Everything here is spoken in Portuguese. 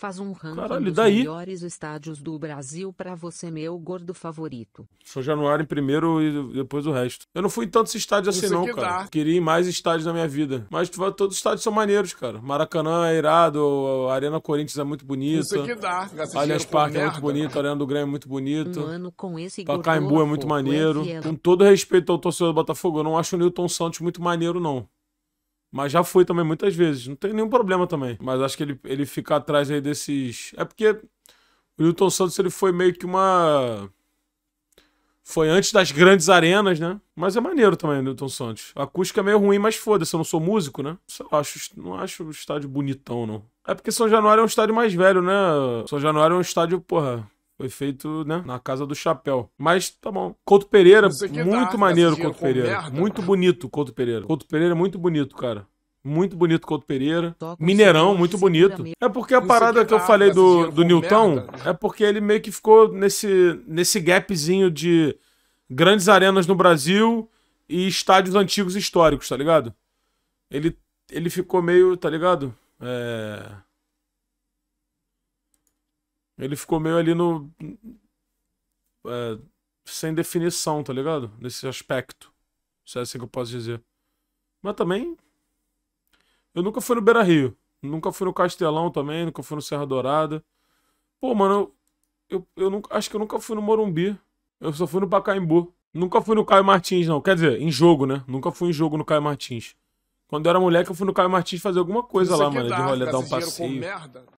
Faz um ranking Caralho, dos daí? melhores estádios do Brasil para você, meu gordo favorito. Sou Januário em primeiro e depois o resto. Eu não fui em tantos estádios assim, não, cara. Dá. Queria ir mais estádios na minha vida. Mas tipo, todos os estádios são maneiros, cara. Maracanã é irado, a Arena Corinthians é muito bonita. Isso que dá. Parque é muito bonito, a Arena do Grêmio é muito bonita. Um ano com esse Pacaembu é muito maneiro. Com todo respeito ao torcedor do Botafogo, eu não acho o Newton Santos muito maneiro, não. Mas já fui também muitas vezes. Não tem nenhum problema também. Mas acho que ele, ele fica atrás aí desses. É porque o Newton Santos ele foi meio que uma. Foi antes das grandes arenas, né? Mas é maneiro também, Newton Santos. A acústica é meio ruim, mas foda-se, eu não sou músico, né? Sei lá, acho, não acho o estádio bonitão, não. É porque São Januário é um estádio mais velho, né? São Januário é um estádio, porra, foi feito, né, na Casa do Chapéu. Mas tá bom. Couto Pereira, muito dá, maneiro Couto Pereira. Merda. Muito bonito Couto Pereira. Couto Pereira é muito bonito, cara. Muito bonito Couto Pereira. Mineirão, muito bonito. É porque a parada que eu falei do, do Newton né? é porque ele meio que ficou nesse, nesse gapzinho de grandes arenas no Brasil e estádios antigos históricos, tá ligado? Ele, ele ficou meio, tá ligado? É ele ficou meio ali no. É, sem definição, tá ligado? Nesse aspecto. Se é assim que eu posso dizer. Mas também. Eu nunca fui no Beira Rio. Nunca fui no Castelão também. Nunca fui no Serra Dourada. Pô, mano, eu, eu, eu nunca, acho que eu nunca fui no Morumbi. Eu só fui no Pacaembu. Nunca fui no Caio Martins, não. Quer dizer, em jogo, né? Nunca fui em jogo no Caio Martins. Quando eu era moleque, eu fui no Caio Martins fazer alguma coisa lá, mano. De rolê, dar um passeio.